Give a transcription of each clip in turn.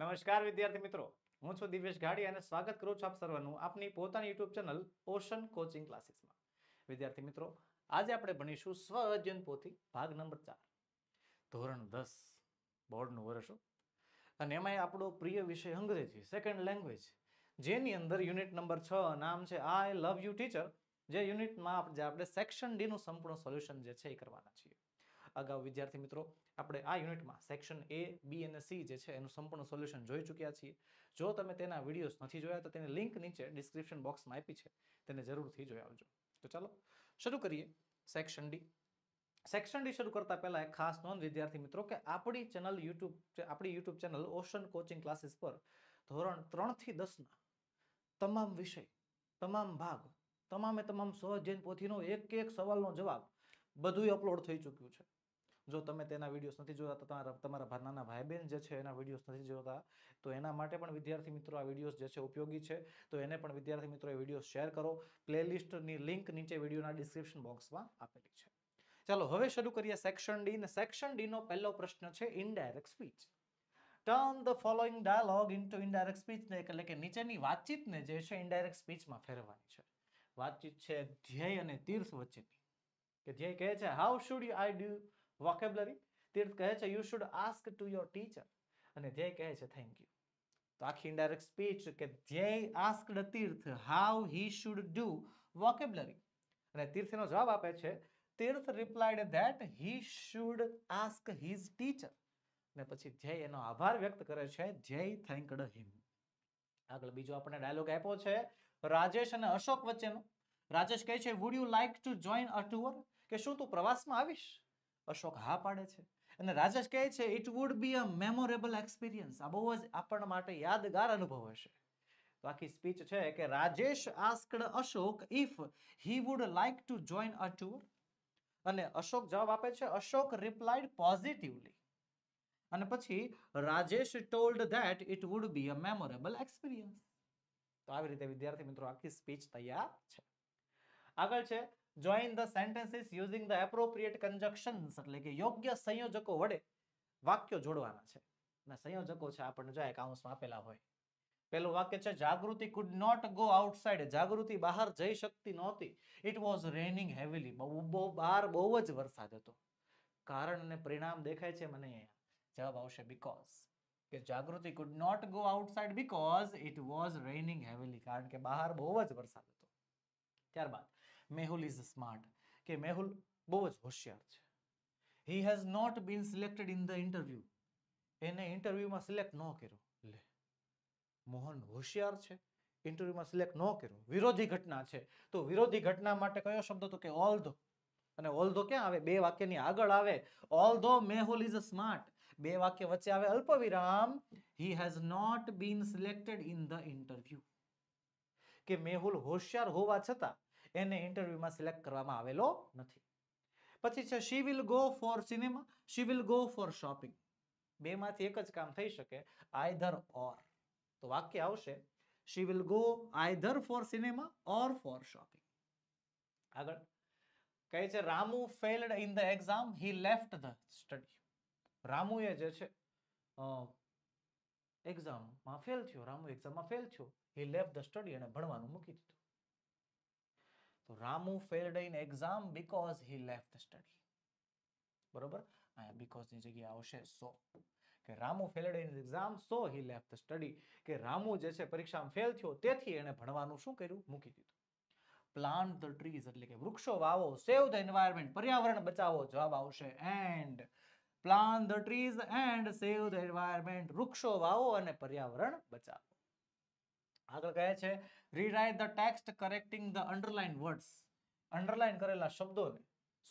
નમસ્કાર વિદ્યાર્થી મિત્રો હું છું દિવેશ ગાડી અને સ્વાગત કરું છું આપ સર્વનું આપની પોતાની યુટ્યુબ ચેનલ ઓશન કોચિંગ ક્લાસીસમાં વિદ્યાર્થી મિત્રો આજે આપણે ભણીશું સ્વઅધ્યયન પોથી ભાગ નંબર ચાર ધોરણ દસ બોર્ડનું વર્ષો અને એમાં આપણો પ્રિય વિષય અંગ્રેજી સેકન્ડ લેંગ્વેજ જેની અંદર યુનિટ નંબર છ નામ છે આઈ લવ યુ ટીચર જે યુનિટમાં આપણે આપણે સેક્શન ડીનું સંપૂર્ણ સોલ્યુશન જે છે એ કરવાના છીએ અગાઉ વિદ્યાર્થી મિત્રો આપણે આ યુનિટમાં સેક્શન એ બી અને સી જે છે એનું સંપૂર્ણ સોલ્યુશન જોઈ ચૂક્યા છીએ જો તમે તેના વિડીયોઝ નથી જોયા તો તેની લિંક નીચે ડિસ્ક્રિપ્શન બોક્સમાં આપી છે તેને જરૂરથી જોઈ આવજો તો ચાલો શરૂ કરીએ સેક્શન ડી સેક્શન ડી શરૂ કરતા પહેલા એક ખાસ નોંધ વિદ્યાર્થી મિત્રો કે આપણી ચેનલ યુટ્યુબ આપણી YouTube channel ocean coaching classes પર ધોરણ ત્રણથી દસના તમામ વિષય તમામ ભાગ તમામે તમામ સહજ જૈન પોથીનો એક એક સવાલનો જવાબ બધું અપલોડ થઈ ચૂક્યું છે જો તમે તેના વિડીયોઝ નથી જોતા તો તમારા તમારા નાના ભાઈ બહેન જે છે એના વિડીયોઝ નથી જોતા તો એના માટે પણ વિદ્યાર્થી મિત્રો આ વિડીયોઝ જે છે ઉપયોગી છે તો એને પણ વિદ્યાર્થી મિત્રો એ વિડીયો શેર કરો પ્લેલિસ્ટની લિંક નીચે વિડીયોના ડિસ્ક્રિપ્શન બોક્સમાં આપેલી છે ચાલો હવે શરૂ કરીએ સેક્શન ડી ને સેક્શન ડી નો પહેલો પ્રશ્ન છે indirect speech turn the following dialogue into indirect ને એટલે કે નીચેની વાતચીતને જે છે ઇનડાયરેક્ટ સ્પીચમાં ફેરવવાની છે વાતચીત છે ધ્યેય અને તીર્થ વચ્ચેની કે ધ્યેય કહે છે how should I do vocabulary Tirth કહે છે you should ask to your teacher અને ધ્યેય કહે છે થેન્ક યુ તો આખી ઇન્ડાયરેક્ટ સ્પીચ કે Dhyey asked Tirth how he should do vocabulary અને તીર્થ એનો જવાબ આપે છે Tirth replied that he should ask his teacher ને પછી ધ્યેય એનો આભાર વ્યક્ત કરે છે ધ્યેય થેન્કડ હિમ આગળ બીજો આપણે ડાયલોગ આપ્યો છે રાજેશ અને અશોક વચ્ચેનો રાજેશ કહે છે would you like to join a tour કે શું તું પ્રવાસમાં આવીશ અશોક હા પાડે છે અને રાજેશ કહે છે it would be a memorable experience આ બહુ જ આપણ માટે યાદગાર અનુભવ હશે તો આખી સ્પીચ છે કે Rajesh asked Ashok if he would like to join a tour અને અશોક જવાબ આપે છે અશોક રિપ્લાઇડ પોઝિટિવલી અને પછી Rajesh told that it would be a memorable experience તો આવી રીતે વિદ્યાર્થી મિત્રો આખી સ્પીચ તૈયાર છે આગળ છે join the sentences using the appropriate conjunctions એટલે કે યોગ્ય સંયોજકો વડે વાક્યો જોડવાના છે અને સંયોજકો છે આપણને જો એકાઉન્ટ્સમાં આપેલા હોય પહેલું વાક્ય છે Jagruti could not go outside Jagruti બહાર જઈ શકતી નહોતી ઇટ વોઝ રેનિંગ હેવીલી બહુ બહુ બહાર બહુ જ વરસાદ હતો કારણ અને પરિણામ દેખાય છે મને જવાબ આવશે બીકોઝ કે Jagruti could not go outside because it was raining heavily કારણ કે બહાર બહુ જ વરસાદ હતો ત્યારબાદ મેહુલ ઇઝ સ્માર્ટ કે મેહુલ બહુ જ હોશિયાર છે he has not been selected in the interview એને ઇન્ટરવ્યૂમાં સિલેક્ટ ન કર્યો લે મોહન હોશિયાર છે ઇન્ટરવ્યૂમાં સિલેક્ટ ન કર્યો વિરોધી ઘટના છે તો વિરોધી ઘટના માટે કયો શબ્દ તો કે ઓલ ધો અને ઓલ ધો ક્યાં આવે બે વાક્યની આગળ આવે ઓલ ધો મેહુલ ઇઝ અ સ્માર્ટ બે વાક્ય વચ્ચે આવે અલ્પવિરામ he has not been selected in the interview કે મેહુલ હોશિયાર હોવા છતાં એને ઇન્ટરવ્યુમાં સિલેક્ટ કરવામાં આવેલો નથી પછી છે she will go for cinema she will go for shopping બેમાંથી એક જ કામ થઈ શકે આઈધર ઓર તો વાક્ય આવશે she will go either for cinema or for shopping આગળ કહે છે Ramu failed in the exam he left the study રામુએ જે છે એક્ઝામમાં ફેલ થયો રામુ એક્ઝામમાં ફેલ થયો હી લેફ્ટ ધ સ્ટડી અને ભણવાનું મૂકી દીધું તો Ramu failed in exam because he left study બરોબર અહીંયા બીકોઝની જગ્યાએ આવશે સો કે Ramu failed in exam so he left study કે રામુ જે છે પરીક્ષામાં ફેલ થયો તેથી એણે ભણવાનું શું કર્યું મૂકી દીધું પ્લાન્ટ ધ ટ્રીઝ એટલે કે વૃક્ષો વાવો સેવ ધ એન્વાયરમેન્ટ પર્યાવરણ બચાવો જવાબ આવશે and plant the trees and save the environment વૃક્ષો વાવો અને પર્યાવરણ બચાવો આગળ કહે છે rewrite the text correcting the underline words underline કરેલા શબ્દોને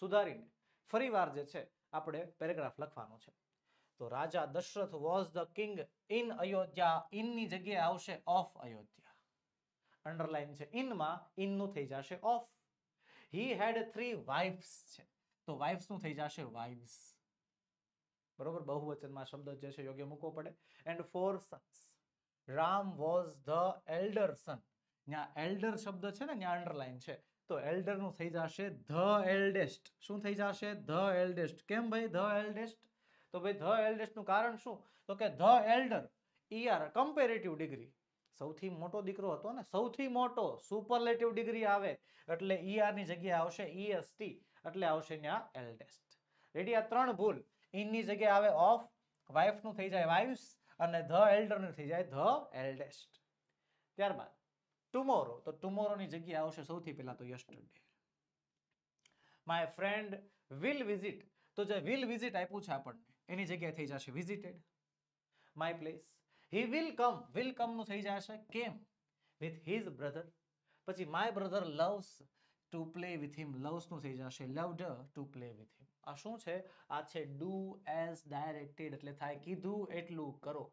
સુધારીને ફરીવાર જે છે આપણે પેરેગ્રાફ લખવાનો છે તો Raja Dasharath was the king in Ayodhya ઇનની જગ્યાએ આવશે ઓફ અયોધ્યા અંડરલાઇન છે ઇનમાં ઇનનું થઈ જશે of he had three wives છે તો વાઇફ્સનું થઈ જશે વાઇફ્સ બરોબર બહુવચનમાં શબ્દ જે છે યોગ્ય મૂકવો પડે and four sons Ram was the elder son ત્યાં એલ્ડર શબ્દ છે ને ત્યાં અંડરલાઇન છે તો એલ્ડરનું થઈ જશે ધ એલ્ડેસ્ટ શું થઈ જશે ધ એલ્ડેસ્ટ કેમ ભાઈ ધ એલ્ડેસ્ટ તો ભાઈ ધ એલ્ડેસ્ટનું કારણ શું તો કે the elder E R comparative degree સૌથી મોટો દીકરો હતો ને સૌથી મોટો સુપરલેટિવ ડિગ્રી આવે એટલે ઈ e આરની જગ્યાએ આવશે ઈએસટી e એટલે આવશે ત્યાં એલ્ડેસ્ટ રેડી આ ત્રણ ભૂલ ઇનની e જગ્યાએ આવે ઓફ વાઇફનું થઈ જાય વાઇફ્સ અને ધ એલ્ડરને થઈ જાય ધ એલ્ડેસ્ટ ત્યારબાદ ટુમોરો તો ટુમોરોની જગ્યા આવશે સૌથી પહેલાં તો yesterday my friend will visit તો જે વિલ વિઝિટ આપ્યું છે આપણને એની જગ્યાએ થઈ જશે visited my place he will come will કમનું થઈ જશે કેમ વિથ હિઝ બ્રધર પછી my brother loves to play with him લવ્સનું થઈ જશે લવડ ટુ પ્લે વિથ આ શું છે આ છે ડુ એઝ ડાયરેક્ટેડ એટલે થાય કીધું એટલું કરો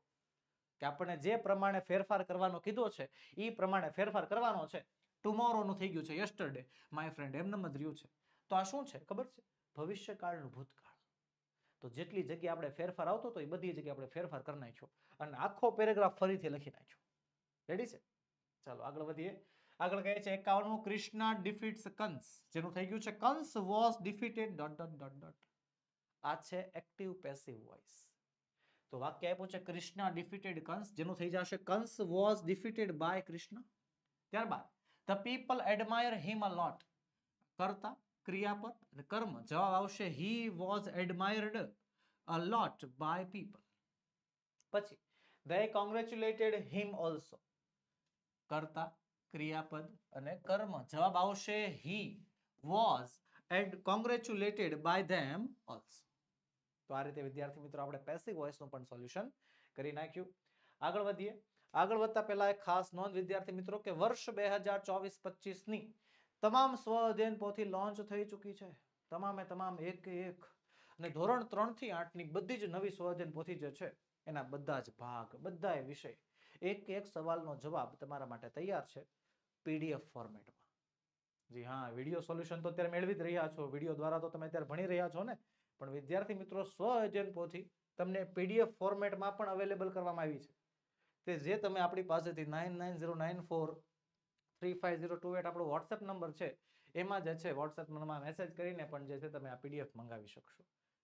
કે આપણે જે પ્રમાણે ફેરફાર કરવાનો કીધો છે એ પ્રમાણે ફેરફાર કરવાનો છે ટુમોરોનું થઈ ગયું છે યસ્ટરડે માય ફ્રેન્ડ એમ જ રહ્યું છે તો આ શું છે ખબર છે ભવિષ્યકાળનું ભૂતકાળ તો જેટલી જગ્યાએ આપણે ફેરફાર આવતો તો એ બધી જગ્યાએ આપણે ફેરફાર કરી નાખ્યો અને આખો પેરેગ્રાફ ફરીથી લખી નાખ્યો રેડી છે ચાલો આગળ વધીએ આગળ કહે છે એકાવનમું કૃષ્ણ ડિફીટ્સ કંસ જેનું થઈ ગયું છે Kans was defeated dot dot dot dot આ છે એક્ટિવ પેસિવ વોઇસ તો વાક્ય આપ્યું છે કૃષ્ણ ડિફીટેડ કંસ જેનું થઈ જશે Kans was defeated by Krishna ત્યારબાદ the people admire him a lot કરતા ક્રિયાપદ અને કર્મ જવાબ આવશે he was admired a lot by people પછી દે કોંગ્રેચ્યુલેટેડ હિમ ઓલ્સો કરતા ક્રિયાપદ અને કર્મ જવાબ આવશે he was and congratulated by them also તો આ રીતે વિદ્યાર્થી મિત્રો આપણે પેસિવ વોઇસનું પણ સોલ્યુશન કરી નાખ્યું આગળ વધીએ આગળ વધતા પહેલા એક ખાસ નોંધ વિદ્યાર્થી મિત્રો કે વર્ષ બે હજાર ચોવીસ પચીસની તમામ સ્વ અધ્યયન પોથી લોન્ચ થઈ ચૂકી છે તમામે તમામ એક એક અને ધોરણ ત્રણથી આઠની બધી જ નવી સ્વ અધ્યયન પોથી જે છે એના બધા જ ભાગ બધા વિષય એક એક સવાલનો જવાબ તમારા માટે તૈયાર છે પીડીએફ ફોર્મેટમાં જી હા વિડીયો સોલ્યુશન તો અત્યારે મેળવી જ રહ્યા છો વિડીયો દ્વારા તો તમે અત્યારે ભણી રહ્યા છો ને પણ વિદ્યાર્થી મિત્રો સ્વ અધ્યયન પોથી તમને પીડીએફ ફોર્મેટમાં પણ અવેલેબલ કરવામાં આવી છે તે જે તમે આપણી પાસેથી nine nine zero nine four three five zero two eight આપણો વોટ્સએપ નંબર છે એમાં જે છે વોટ્સએપમાં મેસેજ કરીને પણ જે છે તમે આ પીડીએફ મંગાવી શકશો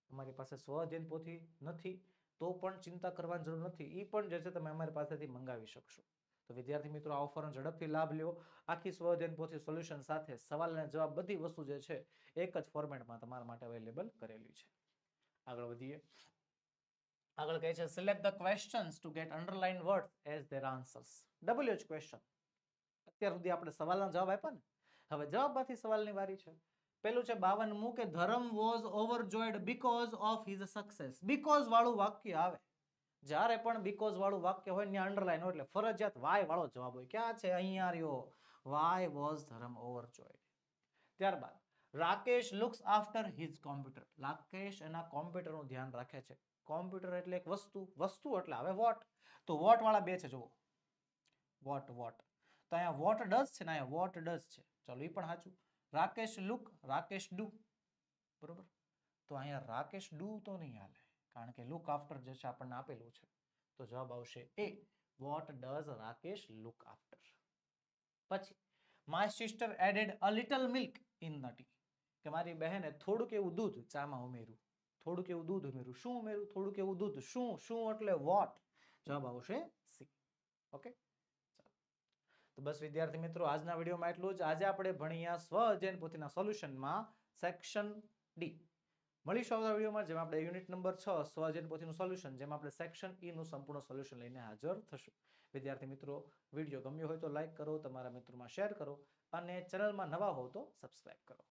તમારી પાસે સ્વ અધ્યયન પોથી નથી તો પણ ચિંતા કરવાની જરૂર નથી એ પણ જે છે તમે અમારી પાસેથી મંગાવી શકશો તો વિદ્યાર્થી મિત્રો આ ઓફરનો ઝડપથી લાભ લ્યો આખી સ્વજન પોથી સોલ્યુશન સાથે સવાલ અને જવાબ બધી વસ્તુ જે છે એક જ ફોર્મેટમાં તમારા માટે અવેલેબલ કરેલી છે આગળ વધીએ આગળ કહે છે select the questions to get underline word as their answers double H question અત્યાર સુધી આપણે સવાલના જવાબ આપ્યા ને હવે જવાબમાંથી સવાલની વારી છે પેલું છે બાવનમું કે Dharam was overjoyed because of his success because વાળું વાક્ય આવે જ્યારે પણ બીકોઝ વાળું વાક્ય હોય ત્યાં અંડરલાઈન હોય એટલે ફરજિયાત વાય વાળો જવાબ હોય ક્યાં છે અહીંયા રહ્યો વાય વોઝ ધરમ ઓવરજોયડ ત્યારબાદ Rakesh looks after his computer Rakesh એના કોમ્પ્યુટરનું ધ્યાન રાખે છે કોમ્પ્યુટર એટલે એક વસ્તુ વસ્તુ એટલે હવે વોટ તો વોટ વાળા બે છે જુઓ વોટ વોટ તો અહીંયા વોટ ડઝ છે ને અહીંયા વોટ ડઝ છે ચાલો એ પણ સાચું રાકેશ લુક રાકેશ ડુ બરોબર તો અહીંયા રાકેશ ડુ તો નહીં હાલે કારણ કે લુક આફ્ટર જે છે આપણને આપેલું છે તો જવાબ આવશે એ what does Rakesh look after પછી my sister added a little milk in the tea કે મારી બહેને થોડુંક એવું દૂધ ચામાં ઉમેર્યું થોડુંક એવું દૂધ ઉમેર્યું શું ઉમેર્યું થોડુંક એવું દૂધ શું શું એટલે વોટ જવાબ આવશે સી ઓકે તો બસ વિદ્યાર્થી મિત્રો આજના વિડીયોમાં એટલું જ આજે આપણે ભણ્યા સ્વ અધ્યયન પોથીના સોલ્યુશનમાં સેક્શન ડી મળીશું આવતા વિડીયોમાં જેમાં આપણે યુનિટ નંબર છ સ્વ અધ્યયન પોથીનું સોલ્યુશન જેમાં આપણે સેક્શન ઈનું સંપૂર્ણ સોલ્યુશન લઈને હાજર થશું વિદ્યાર્થી મિત્રો વિડીયો ગમ્યો હોય તો લાઇક કરો તમારા મિત્રોમાં શેર કરો અને ચેનલમાં નવા હો તો સબસ્ક્રાઈબ કરો